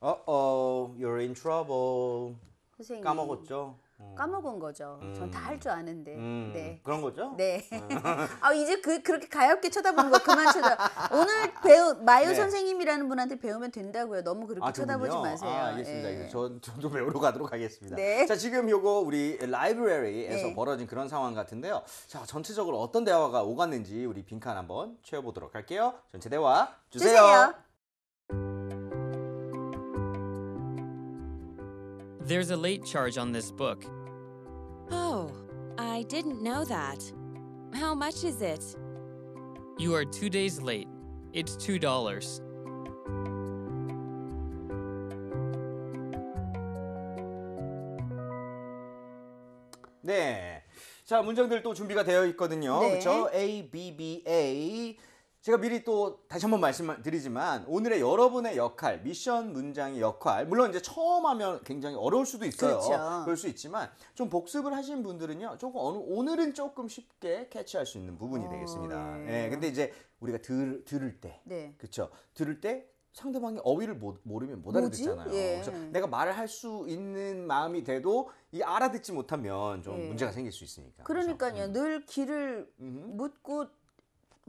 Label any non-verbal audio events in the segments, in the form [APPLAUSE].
어어, you're in trouble. 선생님. 까먹었죠. 음. 까먹은 거죠. 전 다 할 줄 아는데. 음, 음, 네. 그런 거죠? 네. 음. [LAUGHS] 아 이제 그 그렇게 가엽게 쳐다보는 거 그만 쳐다. 오늘 배우 마요 네. 선생님이라는 분한테 배우면 된다고요. 너무 그렇게 아, 쳐다보지 마세요. 아, 알겠습니다. 예. 저, 저도 배우러 가도록 하겠습니다. 네. 자 지금 요거 우리 라이브러리에서 네. 벌어진 그런 상황 같은데요. 자 전체적으로 어떤 대화가 오갔는지 우리 빈칸 한번 채워보도록 할게요. 전체 대화 주세요. 주세요. There's a late charge on this book. Oh, I didn't know that. How much is it? You are two days late. It's $2. 네. 자, 문장들 또 준비가 되어 있거든요. 네. 그렇죠? A B B A 제가 미리 또 다시 한 번 말씀드리지만 오늘의 여러분의 역할, 미션 문장의 역할 물론 이제 처음 하면 굉장히 어려울 수도 있어요. 그렇죠. 그럴 수 있지만 좀 복습을 하신 분들은요. 조금 어느, 오늘은 조금 쉽게 캐치할 수 있는 부분이 어, 되겠습니다. 네. 네. 근데 이제 우리가 들, 들을 때 네. 그렇죠. 들을 때 상대방이 어휘를 못, 모르면 못 알아듣잖아요. 예. 그래서 내가 말을 할 수 있는 마음이 돼도 이 알아듣지 못하면 좀 예. 문제가 생길 수 있으니까. 그러니까요. 음. 늘 길을 묻고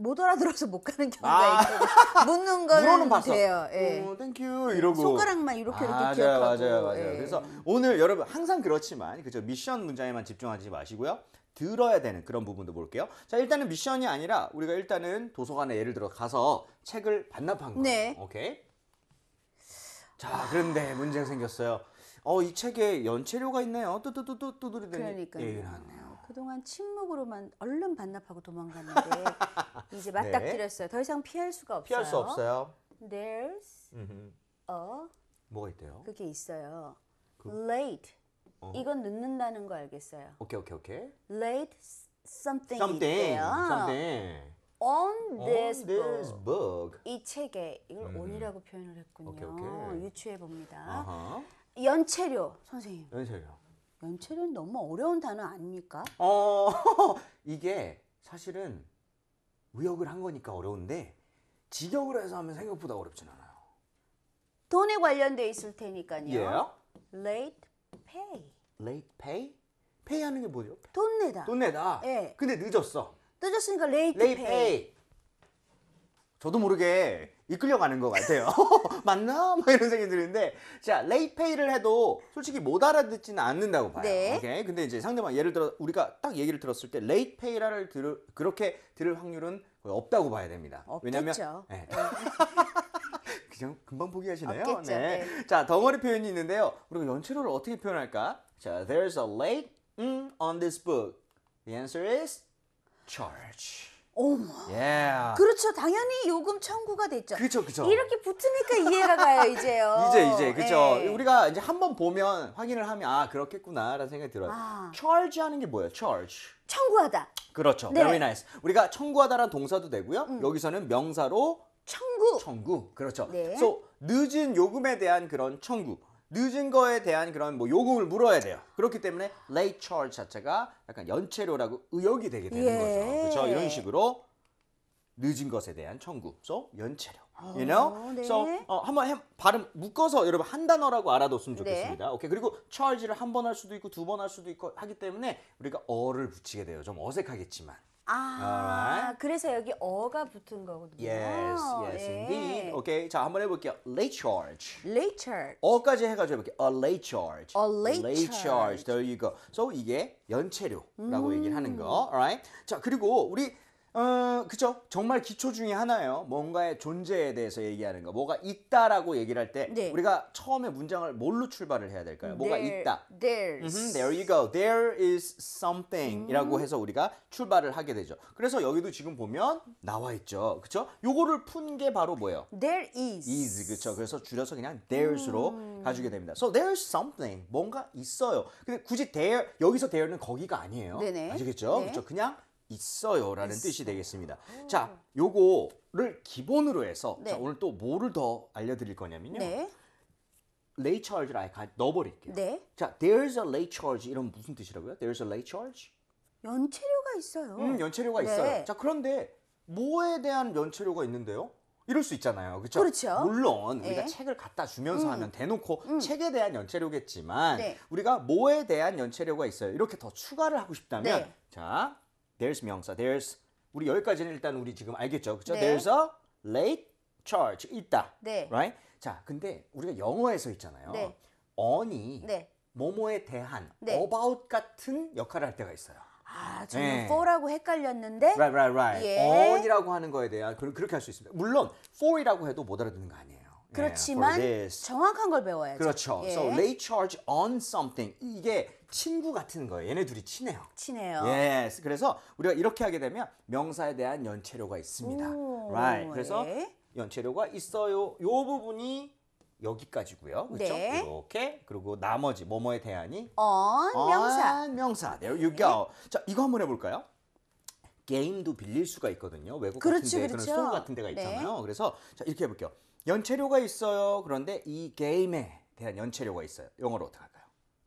못 알아들어서 못 가는 경우가 아. 있어요. [LAUGHS] 묻는 거는 봤어. 돼요. 어, 예. 오, 땡큐 이러고 손가락만 이렇게 이렇게 아, 기억하고. 맞아요, 맞아요, 예. 그래서 오늘 여러분 항상 그렇지만 그죠 미션 문장에만 집중하지 마시고요. 들어야 되는 그런 부분도 볼게요. 자, 일단은 미션이 아니라 우리가 일단은 도서관에 예를 들어 가서 책을 반납한 거예 네. 오케이. 자, 그런데 문제가 생겼어요. 어, 이 책에 연체료가 있네요. 뚜뚜뚜뚜뚜뚜 그러니 얘기가 나네요 그동안 침묵으로만 얼른 반납하고 도망갔는데 [LAUGHS] 이제 네. 맞닥뜨렸어요. 네. 더 이상 피할 수가 없어요. 피할 수 없어요. There's a 뭐가 있대요? 그게 있어요. 그... late 어. 이건 늦는다는 거 알겠어요. 오케이 오케이 오케이. late something, something. something. On this, on this book. book. 이 책에 이걸 음. on이라고 표현을 했군요. 오케이, 오케이. 유추해 봅니다. 연체료 선생님. 연체료. 연체는 너무 어려운 단어 아닙니까? 어, [LAUGHS] 이게 사실은 의역을 한 거니까 어려운데 직역을 해서 하면 생각보다 어렵진 않아요. 돈에 관련돼 있을 테니까요. Yeah. 예. Late pay. Late pay? pay 하는 게 뭐죠? 돈 내다. 돈 내다. 예. 근데 늦었어. 늦었으니까 late, late pay. pay. 저도 모르게 이끌려가는 것 같아요 [LAUGHS] 맞나? 막 이런 생각이 드는데 자 레이페이를 해도 솔직히 못 알아듣지는 않는다고 봐요 네. 오케이? 근데 이제 상대방 예를 들어 우리가 딱 얘기를 들었을 때 레이페이라를 들, 그렇게 들을 확률은 거의 없다고 봐야 됩니다 왜냐면 예. 네. [LAUGHS] 그냥 금방 포기하시네요 없겠죠, 네. 네. 자 덩어리 표현이 있는데요 우리가 연체로를 어떻게 표현할까? 자 There's a lake 음, on this book The answer is church 어머. 예. 그렇죠. 당연히 요금 청구가 됐죠. 그렇죠, 그렇죠. 이렇게 붙으니까 이해가 가요, 이제요. [LAUGHS] 이제 이제 그렇죠. 예. 우리가 이제 한번 보면 확인을 하면 아 그렇겠구나라는 생각이 들어요. 아. charge하는 게 뭐예요? charge. 청구하다. 그렇죠. 네. very nice. 우리가 청구하다라는 동사도 되고요. 음. 여기서는 명사로 청구. 청구. 그렇죠. 네. so 늦은 요금에 대한 그런 청구. 늦은 거에 대한 그런 뭐 요금을 물어야 돼요. 그렇기 때문에 late charge 자체가 약간 연체료라고 의역이 되게 되는 예. 거죠. 그렇죠? 이런 식으로 늦은 것에 대한 청구, so 연체료. 아, you know? 네. So 어, 한번 해, 발음 묶어서 여러분 한 단어라고 알아뒀으면 네. 좋겠습니다. 네. 오케이 그리고 charge를 한 번 할 수도 있고 두 번 할 수도 있고 하기 때문에 우리가 어를 붙이게 돼요. 좀 어색하겠지만. 아, Alright. 그래서 여기 어가 붙은 거거든요. Yes, yes, indeed. Okay, 자 한번 해볼게요. Late charge. Late charge. 어까지 해가지고 해볼게요. A late charge. A late charge. There you go. So 이게 연체료라고 얘기를 하는 거. Alright. 자 그리고 우리 어, 그죠? 정말 기초 중에 하나예요. 뭔가의 존재에 대해서 얘기하는 거. 뭐가 있다라고 얘기를 할때 네. 우리가 처음에 문장을 뭘로 출발을 해야 될까요? 뭐가 there, 있다. There's. Mm-hmm, there you go. There is something이라고 음. 해서 우리가 출발을 하게 되죠. 그래서 여기도 지금 보면 나와 있죠. 그쵸? 요거를 푼 게 바로 뭐예요? There is. is 그쵸? 그래서 줄여서 그냥 there's로 음. 가지게 됩니다. So there's something. 뭔가 있어요. 근데 굳이 there 여기서 there는 거기가 아니에요. 네네. 아시겠죠? 네. 그쵸? 그냥 있어요라는 있어요. 뜻이 되겠습니다. 오. 자, 요거를 기본으로 해서 네. 자, 오늘 또 뭐를 더 알려드릴 거냐면요. 네. late charge를 아예 넣어버릴게요. 네. 자, there's a late charge 이런 무슨 뜻이라고요? there's a late charge? 연체료가 있어요. 음, 연체료가 네. 있어요. 자, 그런데 뭐에 대한 연체료가 있는데요? 이럴 수 있잖아요. 그렇죠? 그렇죠. 물론 네. 우리가 네. 책을 갖다 주면서 음. 하면 대놓고 음. 책에 대한 연체료겠지만 네. 우리가 뭐에 대한 연체료가 있어요. 이렇게 더 추가를 하고 싶다면 네. 자, there's 명사, there's 우리 여기까지는 일단 우리 지금 알겠죠, 그죠 네. There's a late charge 있다, 네. right? 자, 근데 우리가 영어에서 있잖아요. 네. on이 네. 뭐뭐에 대한 네. about 같은 역할을 할 때가 있어요. 아, 저는 네. for라고 헷갈렸는데. Right, right, right. 예. on이라고 하는 거에 대한 그런 그렇게 할 수 있습니다. 물론 for이라고 해도 못 알아듣는 거 아니에요. 네, 그렇지만 네, 정확한 걸 배워야죠. 그렇죠. 예. So late charge on something 이게 친구 같은 거예요. 얘네 둘이 친해요. 친해요. 예. 그래서 우리가 이렇게 하게 되면 명사에 대한 연체료가 있습니다. 오, right. 그래서 예. 연체료가 있어요. 요 부분이 여기까지고요. 그렇죠? 네. 이렇게 그리고 나머지 뭐뭐에 대한이 on, on 명사. 명사. t h e 자, 이거 한번 해 볼까요? 게임도 빌릴 수가 있거든요. 외국 그렇죠, 같은 데 그렇죠. 그런 스토어 같은 데가 네. 있잖아요. 네. 그래서 자, 이렇게 해 볼게요. 연체료가 있어요. 그런데 이 게임에 대한 연체료가 있어요. 영어로 어떻게 할까요?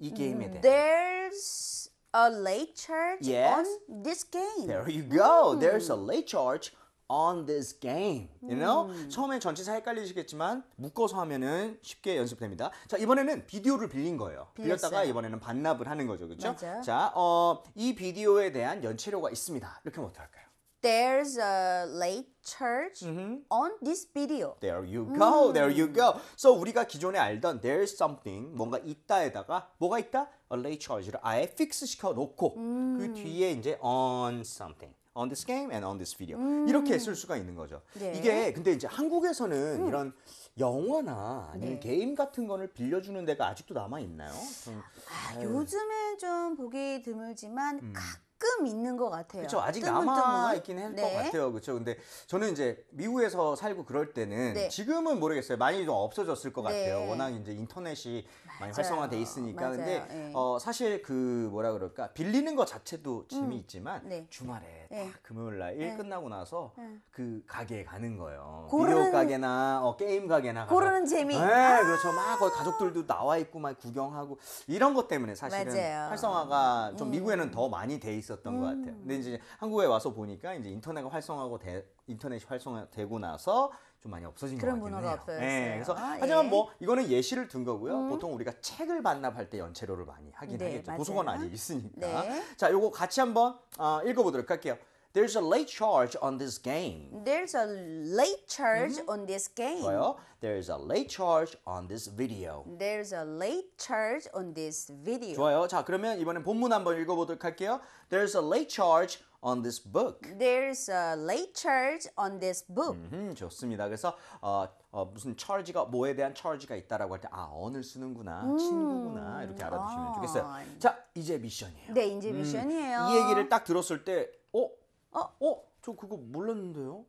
이 게임에 대해. There's a late charge yes. on this game. There you go. 음. There's a late charge on this game. You know? 음. Hmm. 처음에 전치사 헷갈리시겠지만 묶어서 하면은 쉽게 연습됩니다. 자, 이번에는 비디오를 빌린 거예요. 빌렸어요. 빌렸다가 이번에는 반납을 하는 거죠. 그렇죠? 자, 어, 이 비디오에 대한 연체료가 있습니다. 이렇게 하면 어떡까요 there's a late church on this video. There you go. There you go. So 우리가 기존에 알던 there's something 뭔가 있다에다가 뭐가 있다? a late charge를 아예 fix 시켜 놓고 그 뒤에 이제 on something. on this game and on this video 이렇게 쓸 수가 있는 거죠. 네. 이게 근데 이제 한국에서는 이런 영화나 아니면 네. 게임 같은 거를 빌려주는 데가 아직도 남아 있나요? 아, 요즘엔 좀 보기 드물지만 각 조금 있는 것 같아요. 그렇죠. 아직 남아 있긴 할것 네. 같아요. 그렇죠. 근데 저는 이제 미국에서 살고 그럴 때는 네. 지금은 모르겠어요. 많이 좀 없어졌을 것 같아요. 네. 워낙 이제 인터넷이 많이 활성화돼 있으니까 맞아요. 근데 예. 네. 어, 사실 그 뭐라 그럴까 빌리는 것 자체도 재미있지만 음. 네. 주말에 네. 예. 딱 금요일 날일 예. 끝나고 나서 그 가게에 가는 거예요. 고르는, 비디오 가게나 어, 게임 가게나 고르는 가서. 재미. 네, 아! 그렇죠. 막 거기 가족들도 나와 있고 막 구경하고 이런 것 때문에 사실은 맞아요. 활성화가 좀 음. 미국에는 더 많이 돼 있었던 음. 것 같아요. 음. 근데 이제 한국에 와서 보니까 이제 인터넷 활성화고 되, 인터넷이 활성화되고 나서 좀 많이 없어진 것 같긴 해요. 없어요 네, 그래서 아, 하지만 예. 뭐 이거는 예시를 든 거고요. 음. 보통 우리가 책을 반납할 때 연체료를 많이 하긴 네, 하겠죠. 맞아요. 도서관 아직 있으니까. 네. 자, 요거 같이 한번 어, 읽어보도록 할게요. There's a late charge on this game. There's a late charge 음. on this game. 좋아요. There's a late charge on this video. There's a late charge on this video. 좋아요. 자, 그러면 이번엔 본문 한번 읽어보도록 할게요. There's a late charge on this book. There's a late charge on this book. 음, 좋습니다. 그래서 어, 어, 무슨 charge가 뭐에 대한 charge가 있다라고 할 때 아, 언을 쓰는구나. 음. 친구구나. 이렇게 알아두시면 아. 좋겠어요. 자, 이제 미션이에요. 네, 이제 음, 미션이에요. 이 얘기를 딱 들었을 때 어? 어? 어? 저 그거 몰랐는데요.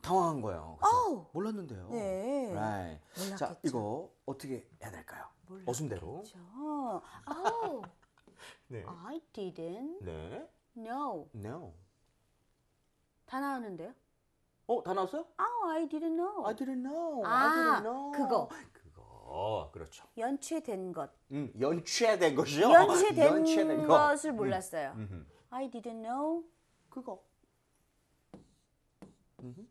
당황한 거예요. Oh. 몰랐는데요. 네. Right. 몰랐겠죠. 자, 이거 어떻게 해야 될까요? 몰랐겠죠. 어순대로. 아. [LAUGHS] 네. I didn't. 네. No. No. 다 나왔는데요? 어, 다 나왔어요? Oh, I didn't know. I didn't know. 아, I didn't know. 그거. 그거. 그렇죠. 연체된 것. 음, 연체된 것이요? 연체된, 연체된 것을 거. 음, 몰랐어요. 음, I didn't know. 그거. 음.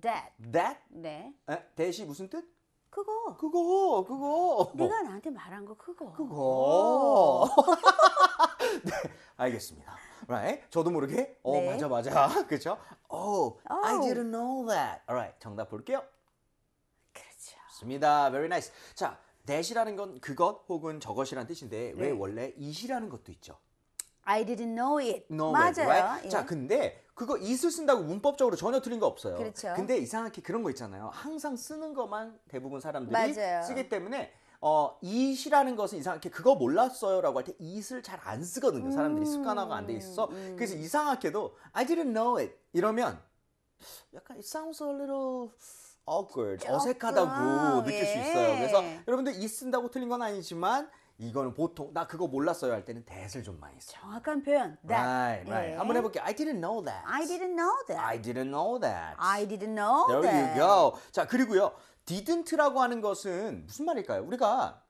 That. That? 네. 에, that이 무슨 뜻? 그거. 그거. 그거. 네가 나한테 말한 거 그거. 그거. 어. [LAUGHS] [LAUGHS] 네, 알겠습니다. Right? 저도 모르게 어 네. 맞아 맞아. [LAUGHS] 그렇죠? Oh, I oh. didn't know that. Alright, 정답 볼게요. 그렇죠. 좋습니다. Very nice. 자, that이라는 건 그것 혹은 저것이라는 뜻인데 네. 왜 원래 it이라는 것도 있죠? I didn't know it. No 맞아요. It, right? 예. 자, 근데 그거 it을 쓴다고 문법적으로 전혀 틀린 거 없어요. 그렇죠. 근데 이상하게 그런 거 있잖아요. 항상 쓰는 것만 대부분 사람들이 맞아요. 쓰기 때문에 어, 이시라는 것은 이상하게 그거 몰랐어요라고 할 때이슬잘 안 쓰거든요. 사람들이 음, 습관화가 안 돼 있어서 음. 그래서 이상하게도 I didn't know it 이러면 약간 it sounds a little awkward 어색하다고 아, 느낄 예. 수 있어요. 그래서 여러분들 이 쓴다고 틀린 건 아니지만 이거는 보통 나 그거 몰랐어요 할 때는 that을 좀 많이 써. 요 정확한 표현. That. Right, right. 예. 한번 해볼게요. I didn't know that. I didn't know that. I didn't know that. I didn't know. There that. you go. 자 그리고요. didn't라고 하는 것은 무슨 말일까요? 우리가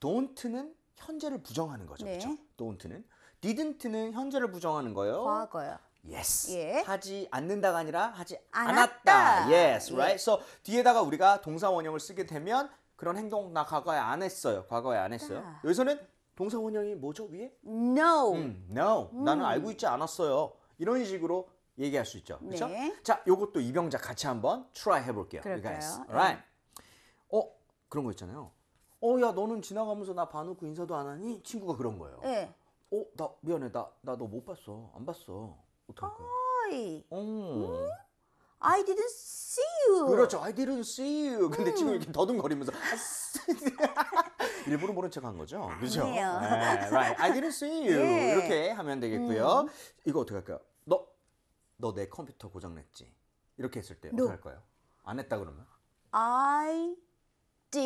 don't는 현재를 부정하는 거죠. 네. 그렇죠? don't는 didn't는 현재를 부정하는 거예요. 과거요. yes. 예. 하지 않는다가 아니라 하지 않았다. 않았다. yes, 예. right? so 뒤에다가 우리가 동사 원형을 쓰게 되면 그런 행동 나 과거에 안 했어요. 과거에 안 했어요. 아. 여기서는 동사 원형이 뭐죠? 위에? no. 음, no. 음. 나는 알고 있지 않았어요. 이런 식으로 얘기할 수 있죠. 그렇죠? 네. 자, 요것도 이병자 같이 한번 try 해 볼게요. you guys. alright. 네. 그런 거 있잖아요. 어, 야, 너는 지나가면서 나 봐놓고 인사도 안 하니? 친구가 그런 거예요. 네. 어, 나 미안해. 나, 나 너 못 봤어. 안 봤어. 어떡할 거야? 어이. 어. 음? I didn't see you. 그렇죠. I didn't see you. 근데 음. 지금 이렇게 더듬거리면서 [LAUGHS] [LAUGHS] 일부러 모른 척 한 거죠. 그죠? 네, right. I didn't see you. 네. 이렇게 하면 되겠고요. 음. 이거 어떻게 할까요? 너, 너 내 컴퓨터 고장 냈지? 이렇게 했을 때 어떻게 할거요안 했다 그러면? I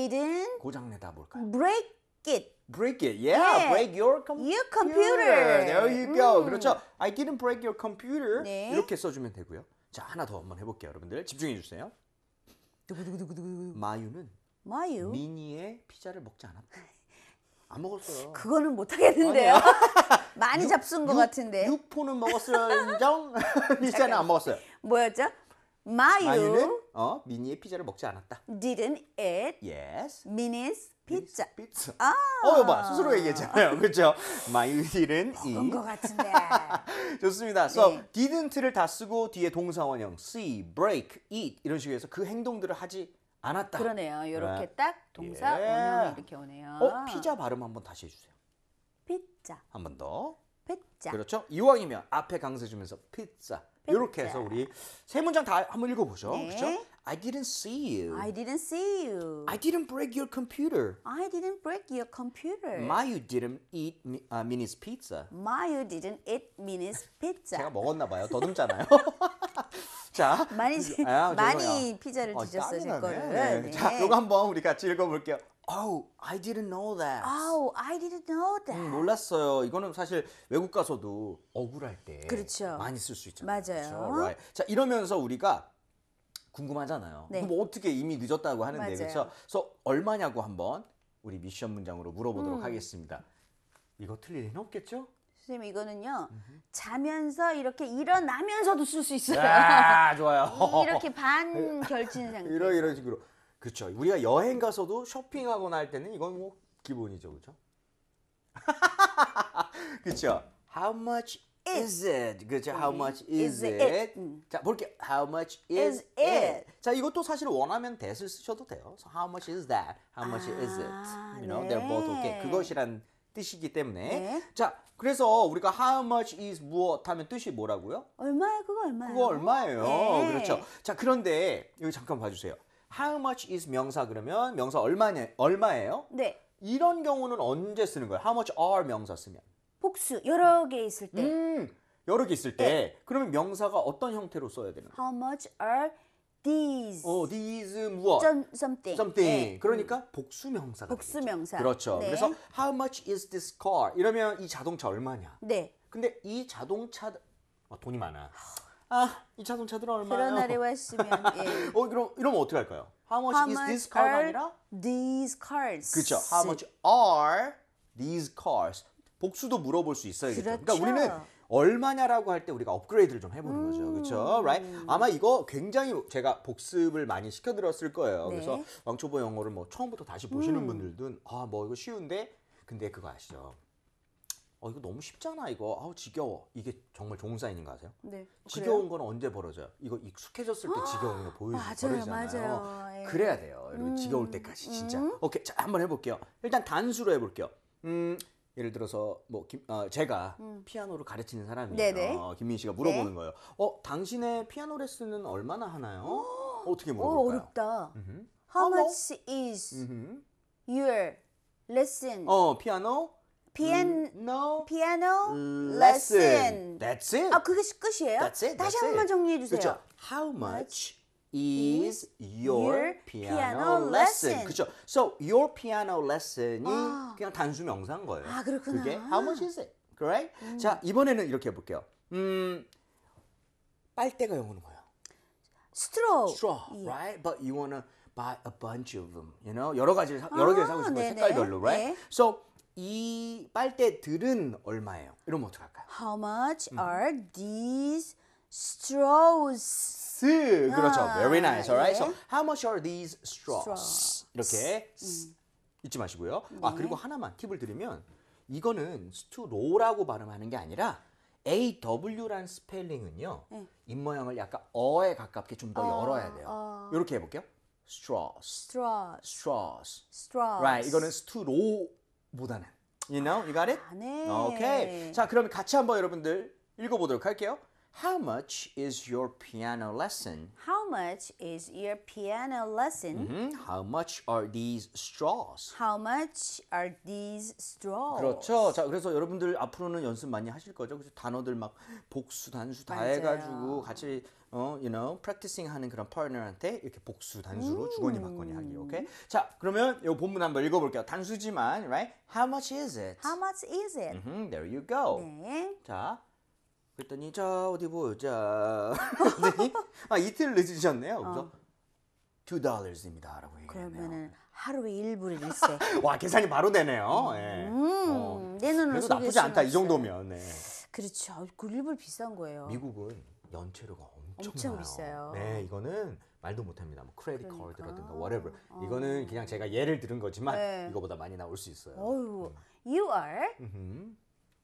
didn't 고장내다 볼까요 break it. break it. Yeah, 네. break your computer. Your computer. There you go. 음. 그렇죠. I didn't break your computer. 네. 이렇게 써주면 되고요. 자, 하나 더 한번 해볼게요. 여러분들 집중해 주세요. 마유는 마유? 미니의 피자를 먹지 않았다. 안 먹었어요. 그거는 못하겠는데요. [LAUGHS] 많이 육, 잡순 것 육, 같은데. 육포는 먹었어요. 인정? [LAUGHS] [LAUGHS] 피자는 안 먹었어요. 뭐였죠? 마유. 마유는 어, 미니의 피자를 먹지 않았다. Didn't eat Yes. m i s p i 피자. 아. 어, 봐 스스로 얘기했잖아요. [LAUGHS] 그렇죠? My didn't 어, 그런 것 eat. 같은데. [LAUGHS] 좋습니다. So, 네. didn't를 다 쓰고 뒤에 동사원형 see, break, eat 이런 식으로 해서 그 행동들을 하지 않았다. 그러네요. 이렇게 네. 딱 동사 예. 원형이 이렇게 오네요. 어, 피자 발음 한번 다시 해 주세요. 피자. 한번 더. 피자. 그렇죠? 이왕이면 앞에 강세 주면서 피자. 이렇게 해서 우리 세 문장 다 한번 읽어보죠. 네. 그렇죠? I didn't see you. I didn't see you. I didn't break your computer. I didn't break your computer. Mayu didn't eat uh, Minnie's pizza. Mayu didn't eat Minnie's pizza. 제가 먹었나 봐요. 더듬잖아요. 자, 많이 아, 많이 피자를 어, 드셨을 거예요. 네. 네. 자, 이거 한번 우리 같이 읽어볼게요. Oh, I didn't know that. Oh, I didn't know that. 음, 몰랐어요. 이거는 사실 외국 가서도 억울할 때 그렇죠. 많이 쓸 수 있잖아요. 맞아요. 그렇죠? Right. 자, 이러면서 우리가 궁금하잖아요. 네. 그럼 뭐 어떻게 이미 늦었다고 하는데 그렇죠? 그래서 얼마냐고 한번 우리 미션 문장으로 물어보도록 음. 하겠습니다. 이거 틀릴 리는 없겠죠? 선생님 이거는요 음흠. 자면서 이렇게 일어나면서도 쓸 수 있어요. 아, 좋아요. [LAUGHS] 이렇게 반 [LAUGHS] 결친 상태. 이런 이런 식으로. 그렇죠. 우리가 여행 가서도 쇼핑하거나 할 때는 이건 뭐 기본이죠, 그렇죠? [LAUGHS] 그렇죠. How much is it? 그렇죠. How much is, is it? it? 음. 자, 볼게요. How much is, is it? it? 자, 이것도 사실 원하면 that을 쓰셔도 돼요. So how much is that? How much 아, is it? You know, 네. they're both okay. 그것이란 뜻이기 때문에 네. 자 그래서 우리가 how much is 무엇 하면 뜻이 뭐라고요? 얼마야 그거 얼마예요? 그거 얼마예요. 네. 그렇죠. 자 그런데 여기 잠깐 봐주세요. How much is 명사 그러면 명사 얼마냐 얼마예요? 네. 이런 경우는 언제 쓰는 거예요? How much are 명사 쓰면? 복수 여러 개 있을 때. 음, 여러 개 있을 때. 네. 그러면 명사가 어떤 형태로 써야 되는 거예요? How much are these? 어, these 무엇? Some, something. something. 네. 그러니까 복수 명사가. 복수 명사. 그렇죠. 네. 그래서 how much is this car? 이러면 이 자동차 얼마냐? 네. 근데 이 자동차 아, 돈이 많아. 아, 이 자동차 들어 얼마요? 그런 날이 왔으면 예. [LAUGHS] 어, 그럼 이러면 어떻게 할까요? How much How much this c a r 아니라 these c a r s 그렇죠. How much are these cars? 복수도 물어볼 수 있어야겠죠. 그러니까 그렇죠. 그러니까 우리는 얼마냐라고 할 때 우리가 업그레이드를 좀 해보는 거죠. 그렇죠? Right? 아마 이거 굉장히 제가 복습을 많이 시켜드렸을 거예요. 네. 그래서 왕초보 영어를 뭐 처음부터 다시 보시는 음. 분들은 아, 뭐 이거 쉬운데 근데 그거 아시죠? 어 이거 너무 쉽잖아 이거 아우 지겨워 이게 정말 좋은 사인인 거 아세요? 네. 지겨운 건 언제 벌어져요? 이거 익숙해졌을 때 아, 지겨운 거 보여 맞아요, 벌어지잖아요. 맞아요. 예. 그래야 돼요. 여러분 음, 지겨울 때까지 진짜. 음. 오케이 자 한번 해볼게요. 일단 단수로 해볼게요. 음 예를 들어서 뭐 김, 어, 제가 음. 피아노를 가르치는 사람이에요. 네네. 어, 김민 씨가 물어보는 네. 거예요. 어 당신의 피아노 레슨은 얼마나 하나요? 어? 어떻게 어, 물어볼까요? 어렵다. 음흠. How 어, much is 음흠. your lesson? 어 피아노 피안 no 피아노 lesson. That's it. 아 그게 끝이에요? That's it. 다시 that's 한 번만 it. 정리해 주세요. 그렇죠. How much is your piano lesson? 그렇죠. So your piano lesson이 아. 그냥 단수 명사인 거예요. 아 그렇구나. 그게 how much is it? Right? 음. 자 이번에는 이렇게 해볼게요. 음 빨대가 영어는 뭐예요? Straw. Straw, yeah. right? But you wanna buy a bunch of them. You know 여러 가지 여러 아, 개를 사고 싶어요. 색깔별로, right? 네. So 이 빨대들은 얼마예요? 이러면 어떡할까요? How much are these straws? 스 그렇죠. 아, Very nice. Alright. 예. So how much are these straws? 이렇게 음. 스, 잊지 마시고요. 네. 아 그리고 하나만 팁을 드리면 이거는 스트로라고 발음하는 게 아니라 aw란 스펠링은요 네. 입 모양을 약간 어에 가깝게 좀더 어, 열어야 돼요. 어. 이렇게 해볼게요. straws, straws, straws. straws. right 이거는 스트로 못하는. You know? You got it? 아, 네. Okay. 자, 그러면 같이 한번 여러분들 읽어보도록 할게요. How much is your piano lesson? How much is your piano lesson? 음, how much are these straws? How much are these straws? 그렇죠. 자, 그래서 여러분들 앞으로는 연습 많이 하실 거죠. 그래서 단어들 막 복수, 단수 다 맞아요. 해가지고 같이 어, you know, practicing 하는 그런 partner한테 이렇게 복수, 단수로 음. 주거니 받거니 하기. 오케이? 자, 그러면 이 본문 한번 읽어볼게요. 단수지만, right? How much is it? How much is it? 음흠, there you go. 네. 자. 그랬더니 자 어디 보자. [LAUGHS] 아 이틀 늦으셨네요. 그래서 어. dollars입니다라고 얘기했네요. 그러면은 하루에 1불의 일세. [LAUGHS] 와 계산이 바로 되네요. 예. 음, 어. 내 눈으로 그래도 나쁘지 않다 이 정도면. 네. 그렇죠. 그 1불 비싼 거예요. 미국은 연체료가 엄청, 엄청 비싸요. 네, 이거는 말도 못합니다. 뭐 크레딧 그러니까. 카드라든가 whatever. 어. 이거는 그냥 제가 예를 들은 거지만 네. 이거보다 많이 나올 수 있어요. 어유, 음. you are.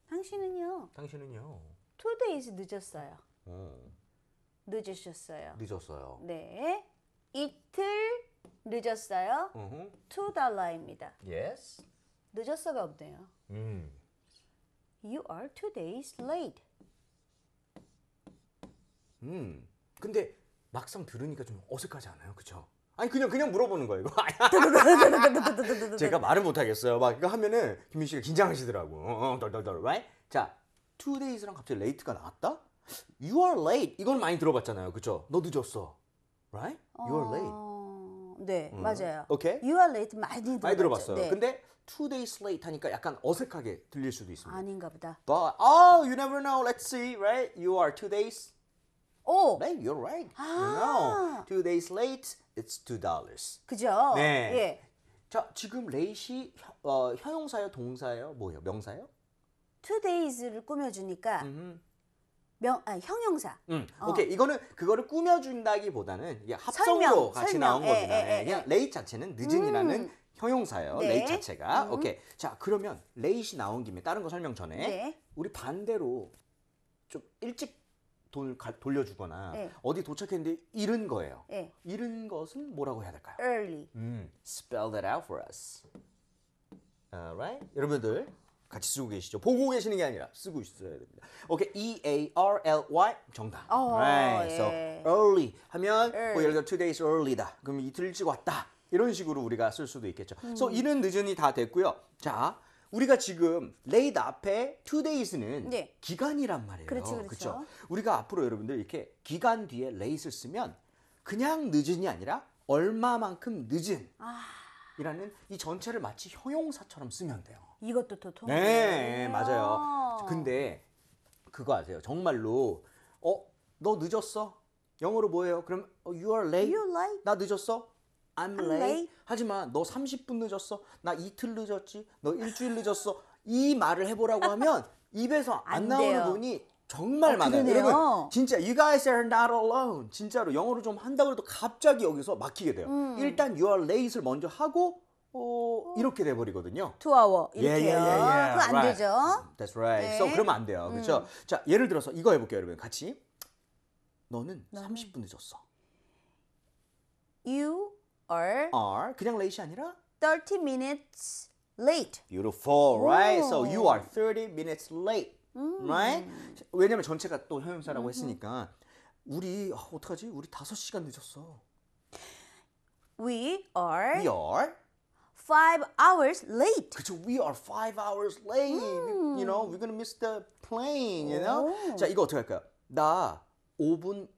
당신은요. 당신은요. 투데 o d 늦었어요. 음. 늦으셨어요. 늦었어요. 네. 이틀 늦었어요. 음흠. t 입니다 y e 늦었어가 없네요. 음. You are two days late. 음. 근데 막상 들으니까 좀 어색하지 않아요? 그쵸? 아니 그냥 그냥 물어보는 거예요. [LAUGHS] 제가 말을 못 하겠어요. 막 이거 하면은 김민 씨가 긴장하시더라고. 어, 어 덜덜덜. 어, right? 자, two days랑 갑자기 late가 나왔다? You are late. 이건 많이 들어봤잖아요. 그죠? 너 늦었어. Right? You are late. 네, 음. 맞아요. 오케이. Okay? You are late 많이 들어봤죠. 많이 들어봤어요. 네. 근데 two days late 하니까 약간 어색하게 들릴 수도 있습니다. 아닌가 보다. But oh, you never know. Let's see, right? You are two days. 오. Late. You're right. 아. You know. Two days late. It's two dollars. 그죠? 네. 예. 자, 지금 late이 어, 형용사예요, 동사예요, 뭐예요, 명사예요? 투데이즈를 꾸며주니까 명, 아, 형용사. 음. 어. 오케이 이거는 그거를 꾸며준다기보다는 합성으로 설명, 같이 설명. 나온 예, 거구나. 다 에, 에, 그냥 레이 예. 자체는 늦은이라는 음. 형용사예요. 네. 레이 자체가. 음. 오케이. 자 그러면 레이시 나온 김에 다른 거 설명 전에 네. 우리 반대로 좀 일찍 돈을 가, 돌려주거나 네. 어디 도착했는데 잃은 거예요. 잃은 것은 뭐라고 해야 될까요? Early. 음. Spell that out for us. Alright, 여러분들 같이 쓰고 계시죠. 보고 계시는 게 아니라 쓰고 있어야 됩니다. 오케이, E A R L Y 정답. 오, 어, right. 예. So early 하면 뭐 예. 예를 들어 two days early다. 그럼 이틀 일찍 왔다. 이런 식으로 우리가 쓸 수도 있겠죠. 음. So 이는 늦은이 다 됐고요. 자, 우리가 지금 late 앞에 two days는 예. 기간이란 말이에요. 그렇죠, 그렇죠. 그렇 우리가 앞으로 여러분들 이렇게 기간 뒤에 late을 쓰면 그냥 늦은이 아니라 얼마만큼 늦은. 이라는 아. 이 전체를 마치 형용사처럼 쓰면 돼요. 이것도 도톰한 네, 예, 맞아요. 근데 그거 아세요? 정말로 어, 너 늦었어? 영어로 뭐예요? 그럼 어, you are late. You late? 나 늦었어? I'm, I'm late. late. 하지만 너 30분 늦었어. 나 이틀 늦었지. 너 일주일 늦었어. 이 말을 해보라고 하면 [LAUGHS] 입에서 안, 안 나오는 분이 정말 어, 많아요. 그러네요. 여러분 진짜 you guys are not alone. 진짜로 영어로 좀 한다고 해도 갑자기 여기서 막히게 돼요. 음. 일단 you are late을 먼저 하고 어, 어. 이렇게 돼버리거든요. 투아워 이렇게요. 예, 예, 예, 예. 그거 안 right. 되죠. That's right. 네. So 그러면 안 돼요. 음. 그렇죠? 자 예를 들어서 이거 해볼게요, 여러분. 같이. 너는 너는- 30분 늦었어. You are are 그냥 late이 아니라 30 minutes late. beautiful, right? So you are 30 minutes late, 음. right? 왜냐면 전체가 또 형용사라고 했으니까 우리 아, 어떡하지? 우리 5시간 늦었어. We are We are five hours late. 그쵸, we are five hours late. 음. You know, hmm. we're gonna miss the plane. You know. 오. Oh. 자, 이거 어떻게 할까요? 나 5분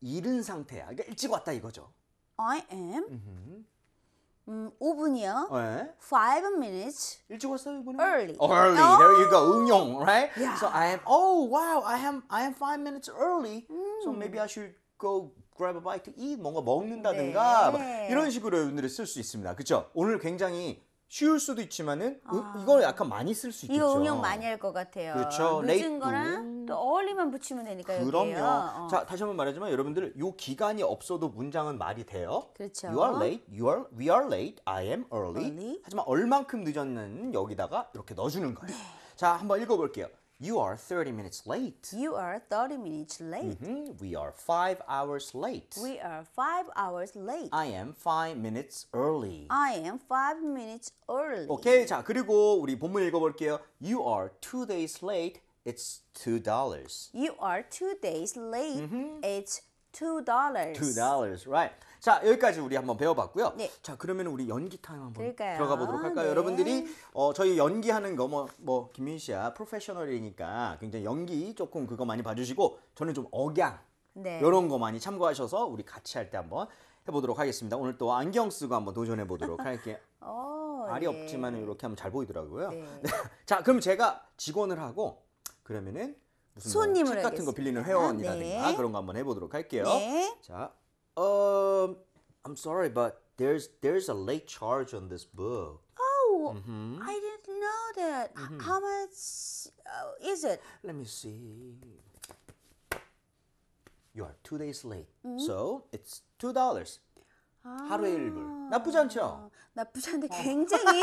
이른 상태야. 그러니까 일찍 왔다 이거죠. I am 음흠. 음, 5분이요. 네. 5 minutes 일찍 왔어요 이번에. early. Oh, early. There you go. Oh. 응용, right? Yeah. So I am. Oh wow. I am. I am five minutes early. So hmm. maybe I should go grab a bite to eat 뭔가 먹는다든가 네. 이런 식으로 여러쓸수 있습니다. 그렇죠? 오늘 굉장히 쉬울 수도 있지만은 아. 이걸 약간 많이 쓸 수 있겠죠. 이거 응용 많이 할 것 같아요. 그렇죠. 늦은 거랑 또 어울리만 붙이면 되니까 그럼요 어. 자 다시 한번 말하지만 여러분들 요 기간이 없어도 문장은 말이 돼요. 그렇죠. You are late. You are we are late. I am early. early. 하지만 얼만큼 늦었는 여기다가 이렇게 넣어주는 거예요. 네. 자 한번 읽어볼게요. You are 30 minutes late. You are 30 minutes late. Mm -hmm. We are 5 hours late. We are 5 hours late. I am 5 minutes early. I am 5 minutes early. 오케이. 자, 그리고 우리 본문 읽어 볼게요. You are 2 days late. It's $2. You are 2 days late. Mm -hmm. It's $2. $2, right? 자 여기까지 우리 한번 배워봤고요. 네. 자 그러면 우리 연기 타임 한번 그럴까요? 들어가 보도록 할까요? 네. 여러분들이 어, 저희 연기하는 거뭐뭐 김민 씨야 프로페셔널이니까 굉장히 연기 조금 그거 많이 봐주시고 저는 좀 억양 네. 이런 거 많이 참고하셔서 우리 같이 할 때 한번 해보도록 하겠습니다. 오늘 또 안경 쓰고 한번 도전해 보도록 할게요. 오, 알이 네. 없지만 이렇게 하면 잘 보이더라고요. 네. [LAUGHS] 자 그럼 제가 직원을 하고 그러면은 무슨 뭐 손님을 뭐 같은 거 빌리는 회원이라든가 아, 네. 그런 거 한번 해보도록 할게요. 네. 자 Um, I'm sorry, but there's there's a late charge on this book. Oh, mm-hmm. I didn't know that. Mm-hmm. How much uh, is it? Let me see. You are two days late, mm-hmm. so it's two dollars. 아, 하루에 1불. 나쁘지 않죠? 나쁘지 않은데 굉장히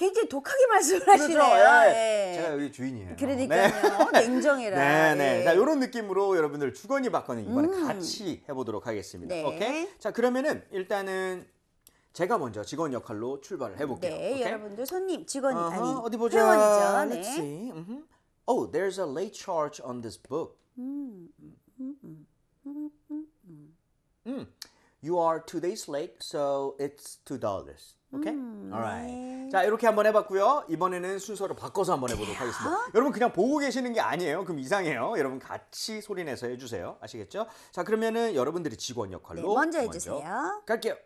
굉장히 독하게 말씀을 그렇죠. 하시네요. 예. 예. 제가 여기 주인이에요. 그러니까요. 네. 냉정해라. 네네. [LAUGHS] 네. 예. 자, 이런 느낌으로 여러분들 주거니 받거니 이번에 음. 같이 해보도록 하겠습니다. 네. 오케이. 자, 그러면은 일단은 제가 먼저 직원 역할로 출발을 해볼게요. 네, 오케이? 여러분들 손님, 직원이 uh-huh. 아니 어디 보자. 회원이죠. 네. Let's see. Mm-hmm. Oh, there's a late charge on this book. 음, 음, 음, 음, 음. 음. 음. You are two days late, so it's two dollars. Okay? 음, Alright. 네. 자, 이렇게 한번 해봤고요. 이번에는 순서를 바꿔서 한번 해보도록 아? 하겠습니다. 여러분 그냥 보고 계시는 게 아니에요. 그럼 이상해요. 여러분 같이 소리내서 해주세요. 아시겠죠? 자, 그러면은 여러분들이 직원 역할로 네, 먼저 해주세요. 갈게요.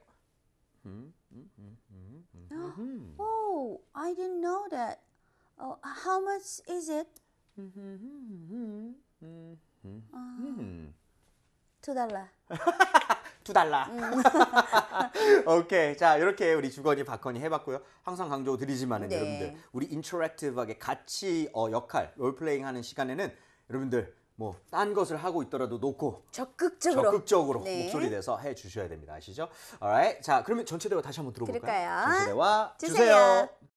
음, 음, 음, 음, 음, Oh, I didn't know that. Oh, how much is it? 음, 음, 음, 음, 음. 음. 아. 투달라. [LAUGHS] 투달라. 음. [LAUGHS] 오케이. 자, 이렇게 우리 주건이 박건이 해봤고요. 항상 강조드리지만은 네. 여러분들 우리 인터랙티브하게 같이 어, 역할 롤플레잉 하는 시간에는 여러분들 뭐 딴 것을 하고 있더라도 놓고 적극적으로 적극적으로 네. 목소리 내서 해 주셔야 됩니다. 아시죠? a l right. 자, 그러면 전체 대화 다시 한번 들어볼까요? 그럴까요? 전체 대화 주세요. 주세요.